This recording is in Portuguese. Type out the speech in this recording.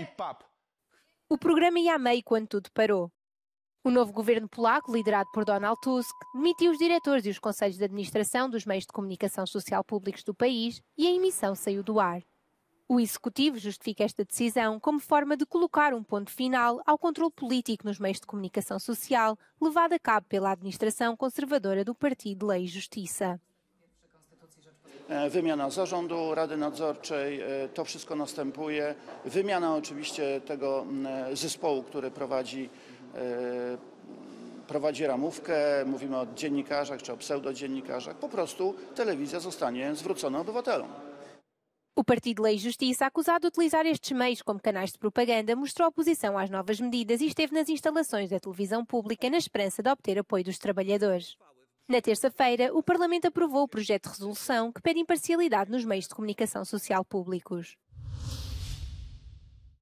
e papo. O programa ia a meio quando tudo parou. O novo governo polaco, liderado por Donald Tusk, demitiu os diretores e os conselhos de administração dos meios de comunicação social públicos do país e a emissão saiu do ar. O executivo justifica esta decisão como forma de colocar um ponto final ao controle político nos meios de comunicação social levado a cabo pela administração conservadora do Partido Lei e Justiça. E, wymiana zarządu Rady Nadzorczej, e, to wszystko następuje. Wymiana oczywiście tego zespołu, który prowadzi, e, prowadzi ramówkę, mówimy o dziennikarzach czy o pseudodziennikarzach. Po prostu telewizja zostanie zwrócona obywatelom. O Partido Lei e Justiça, acusado de utilizar estes meios como canais de propaganda, mostrou oposição às novas medidas e esteve nas instalações da televisão pública na esperança de obter apoio dos trabalhadores. Na terça-feira, o Parlamento aprovou o projeto de resolução que pede imparcialidade nos meios de comunicação social públicos.